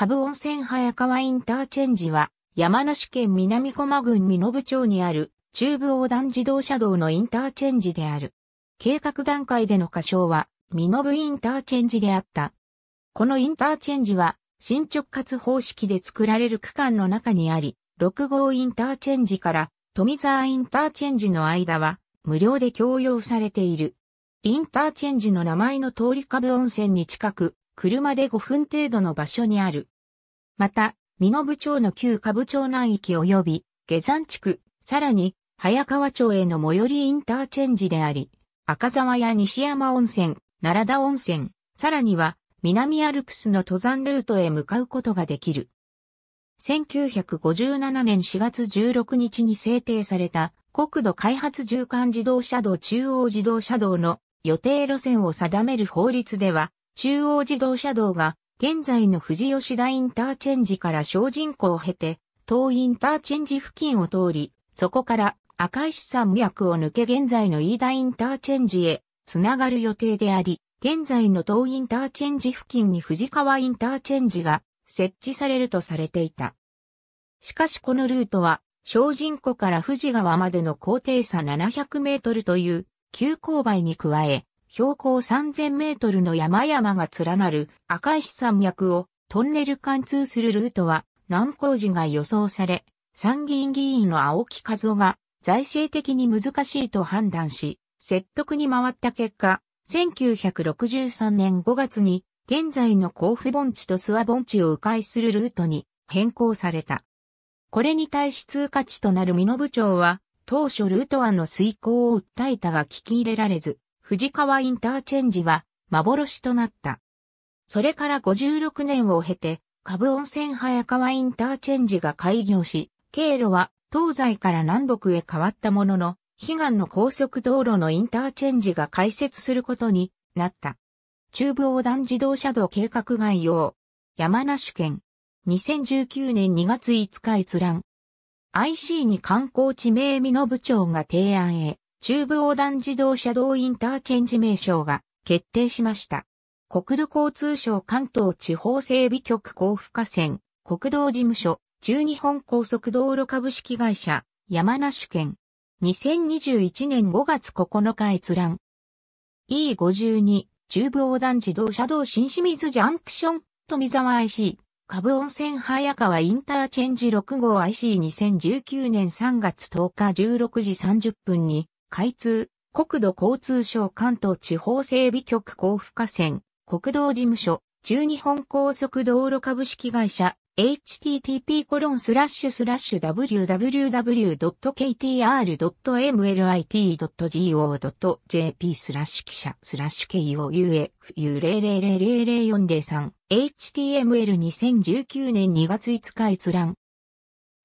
株温泉早川インターチェンジは、山梨県南駒郡身延町にある、中部横断自動車道のインターチェンジである。計画段階での仮称は、身延インターチェンジであった。このインターチェンジは、進捗活方式で作られる区間の中にあり、6号インターチェンジから富沢インターチェンジの間は、無料で供用されている。インターチェンジの名前の通り株温泉に近く、車で5分程度の場所にある。また、美濃部町の旧下部町南域及び、下山地区、さらに、早川町への最寄りインターチェンジであり、赤沢や西山温泉、奈良田温泉、さらには、南アルプスの登山ルートへ向かうことができる。1957年4月16日に制定された国土開発縦貫自動車道中央自動車道の予定路線を定める法律では、中央自動車道が現在の富士吉田インターチェンジから小人口を経て、東インターチェンジ付近を通り、そこから赤石山脈を抜け現在の飯田インターチェンジへつながる予定であり、現在の東インターチェンジ付近に富士川インターチェンジが設置されるとされていた。しかしこのルートは、小人湖から富士川までの高低差700メートルという急勾配に加え、標高3000メートルの山々が連なる赤石山脈をトンネル貫通するルートは難工事が予想され、参議院議員の青木和夫が財政的に難しいと判断し、説得に回った結果、1963年5月に現在の甲府盆地と諏訪盆地を迂回するルートに変更された。これに対し通過地となる美濃部長は、当初ルート案の遂行を訴えたが聞き入れられず、藤川インターチェンジは幻となった。それから56年を経て、株温泉早川インターチェンジが開業し、経路は東西から南北へ変わったものの、悲願の高速道路のインターチェンジが開設することになった。中部横断自動車道計画概要。山梨県。2019年2月5日閲覧。IC に観光地名美の部長が提案へ。中部横断自動車道インターチェンジ名称が決定しました。国土交通省関東地方整備局交付河川、国道事務所、中日本高速道路株式会社、山梨県。2021年5月9日閲覧。E52、中部横断自動車道新清水ジャンクション、富沢 IC、株温泉早川インターチェンジ6号 IC2019 年3月10日16時30分に、開通、国土交通省関東地方整備局交付河川、国道事務所、中日本高速道路株式会社、http コロンスラッシュスラッシュ www.ktr.mlit.go.jp スラッシュ記者スラッシュ k o u f u 0 0 0 0 4 0 3 html2019 年2月5日閲覧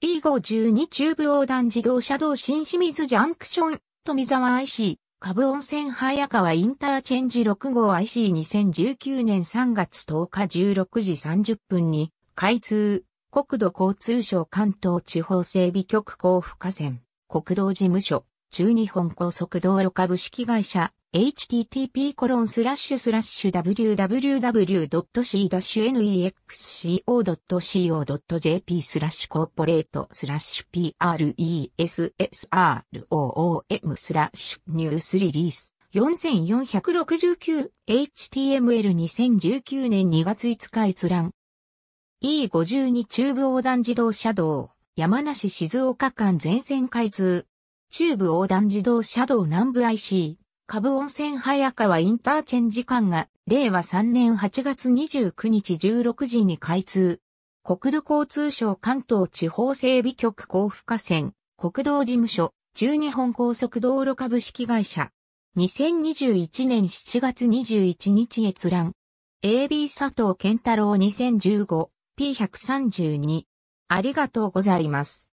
P52 中部横断自動車道新清水ジャンクション富沢 IC、株温泉早川インターチェンジ6号 IC2019 年3月10日16時30分に、開通、国土交通省関東地方整備局交付河川、国道事務所、中日本高速道路株式会社、http://www.c-nexco.jp c o スラッシュコーポレートスラッシュ pressroom スラッシュニュースリリース 4469HTML2019 年2月5日閲覧 E52 中部横断自動車道山梨静岡間全線開通中部横断自動車道南部 IC 株温泉早川インターチェンジ間が令和3年8月29日16時に開通。国土交通省関東地方整備局交付河川、国道事務所、中日本高速道路株式会社。2021年7月21日閲覧。AB 佐藤健太郎 2015P132。ありがとうございます。